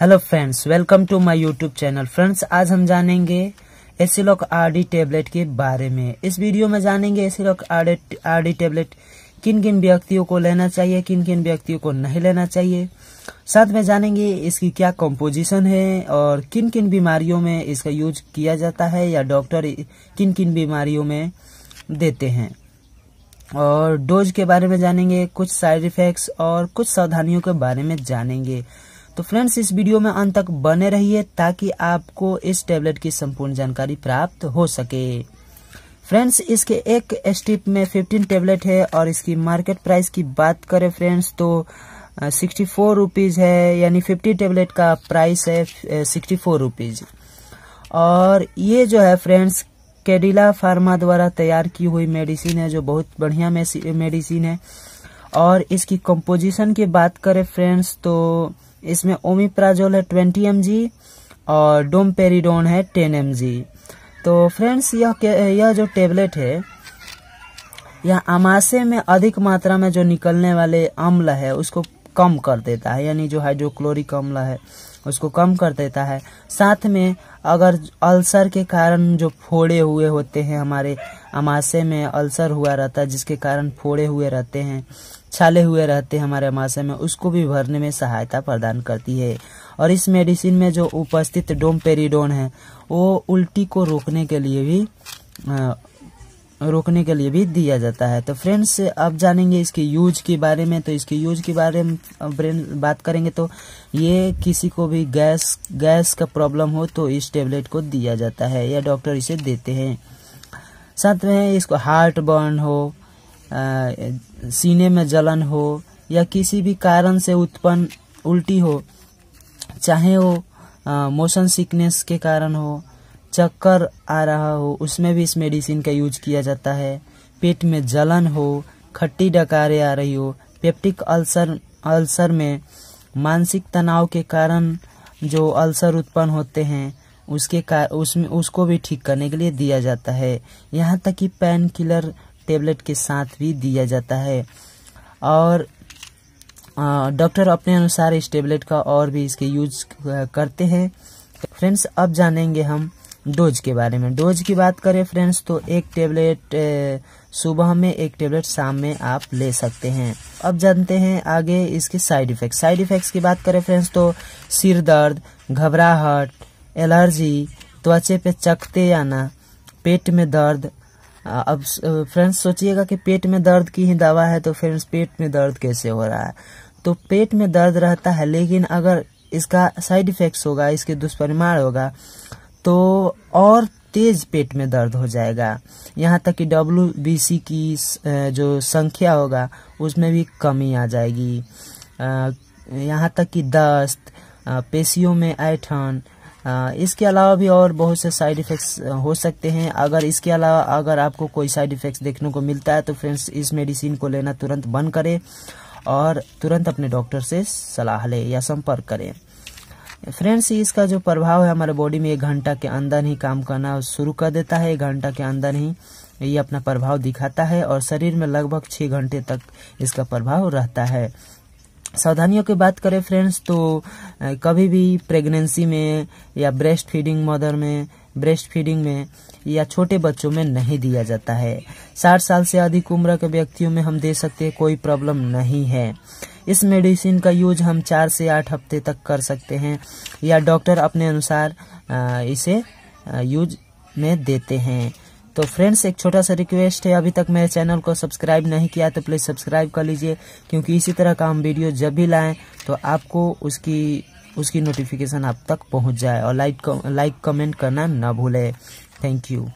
hello friends welcome to my YouTube channel friends आज हम जानेंगे एसिलॉक आरडी टेबलेट के बारे में इस वीडियो में जानेंगे एसिलॉक आरडी टेबलेट किन किन व्यक्तियों को लेना चाहिए किन किन व्यक्तियों को नहीं लेना चाहिए साथ में जानेंगे इसकी क्या कंपोजिशन है और किन किन बीमारियों में इसका यूज किया जाता है या डॉक्टर किन किन बीमारियों में देते हैं और डोज के बारे में जानेंगे कुछ साइड इफेक्ट्स और कुछ सावधानियों के बारे में जानेंगे तो फ्रेंड्स इस वीडियो में अंत तक बने रहिए ताकि आपको इस टैबलेट की संपूर्ण जानकारी प्राप्त हो सके फ्रेंड्स इसके एक स्ट्रिप में 15 टेबलेट है और इसकी मार्केट प्राइस की बात करें फ्रेंड्स तो सिक्सटी फोर रूपीज है यानी फिफ्टी टेबलेट का प्राइस है सिक्सटी फोर रूपीज और ये जो है फ्रेंड्स कैडिला फार्मा द्वारा तैयार की हुई मेडिसिन है जो बहुत बढ़िया मेडिसिन है और इसकी कंपोजिशन की बात करें फ्रेंड्स तो इसमें ओमिप्राजोल है ट्वेंटी एम और डोमपेरिडोन है टेन एम तो फ्रेंड्स यह यह जो टेबलेट है यह आमाशे में अधिक मात्रा में जो निकलने वाले अम्ल है उसको कम कर देता है यानी जो हाइड्रोक्लोरिक अम्ल है उसको कम कर देता है साथ में अगर अल्सर के कारण जो फोड़े हुए होते हैं हमारे अमाशे में अल्सर हुआ रहता है जिसके कारण फोड़े हुए रहते हैं छाले हुए रहते हैं हमारे अमाशे में उसको भी भरने में सहायता प्रदान करती है और इस मेडिसिन में जो उपस्थित डोमपेरिडोन है वो उल्टी को रोकने के लिए भी रोकने के लिए भी दिया जाता है तो फ्रेंड्स अब जानेंगे इसके यूज के बारे में तो इसके यूज के बारे में ब्रेन बात करेंगे तो ये किसी को भी गैस गैस का प्रॉब्लम हो तो इस टेबलेट को दिया जाता है या डॉक्टर इसे देते हैं साथ में इसको हार्ट बर्न हो आ, सीने में जलन हो या किसी भी कारण से उत्पन्न उल्टी हो चाहे वो मोशन सिकनेस के कारण हो चक्कर आ रहा हो उसमें भी इस मेडिसिन का यूज किया जाता है पेट में जलन हो खट्टी डकारे आ रही हो पेप्टिक अल्सर अल्सर में मानसिक तनाव के कारण जो अल्सर उत्पन्न होते हैं उसके का उसमें उसको भी ठीक करने के लिए दिया जाता है यहाँ तक कि पेन किलर टेबलेट के साथ भी दिया जाता है और डॉक्टर अपने अनुसार इस टेबलेट का और भी इसके यूज करते हैं फ्रेंड्स अब जानेंगे हम डोज के बारे में डोज की बात करें फ्रेंड्स तो एक टेबलेट सुबह में एक टेबलेट शाम में आप ले सकते हैं अब जानते हैं आगे इसके साइड इफेक्ट साइड इफेक्ट्स की बात करें फ्रेंड्स तो सिर दर्द घबराहट एलर्जी त्वचे पे चकते आना पेट में दर्द अब फ्रेंड्स सोचिएगा कि पेट में दर्द की ही दवा है तो फ्रेंड्स पेट में दर्द कैसे हो रहा है तो पेट में दर्द रहता है लेकिन अगर इसका साइड इफेक्ट्स होगा इसके दुष्परिमाण होगा तो और तेज पेट में दर्द हो जाएगा यहाँ तक कि डब्ल्यू की जो संख्या होगा उसमें भी कमी आ जाएगी यहाँ तक कि दस्त पेशियों में ऐठन इसके अलावा भी और बहुत से साइड इफ़ेक्ट्स हो सकते हैं अगर इसके अलावा अगर आपको कोई साइड इफ़ेक्ट्स देखने को मिलता है तो फ्रेंड्स इस मेडिसिन को लेना तुरंत बंद करें और तुरंत अपने डॉक्टर से सलाह लें या संपर्क करें फ्रेंड्स इसका जो प्रभाव है हमारे बॉडी में एक घंटा के अंदर ही काम करना शुरू कर देता है एक घंटा के अंदर ही ये अपना प्रभाव दिखाता है और शरीर में लगभग छः घंटे तक इसका प्रभाव रहता है सावधानियों की बात करें फ्रेंड्स तो कभी भी प्रेगनेंसी में या ब्रेस्ट फीडिंग मदर में ब्रेस्ट फीडिंग में या छोटे बच्चों में नहीं दिया जाता है साठ साल से अधिक उम्र के व्यक्तियों में हम दे सकते हैं कोई प्रॉब्लम नहीं है इस मेडिसिन का यूज हम चार से आठ हफ्ते तक कर सकते हैं या डॉक्टर अपने अनुसार इसे यूज में देते हैं तो फ्रेंड्स एक छोटा सा रिक्वेस्ट है अभी तक मेरे चैनल को सब्सक्राइब नहीं किया तो प्लीज़ सब्सक्राइब कर लीजिए क्योंकि इसी तरह का हम वीडियो जब भी लाएं तो आपको उसकी उसकी नोटिफिकेशन आप तक पहुंच जाए और लाइक लाइक कमेंट करना ना भूलें थैंक यू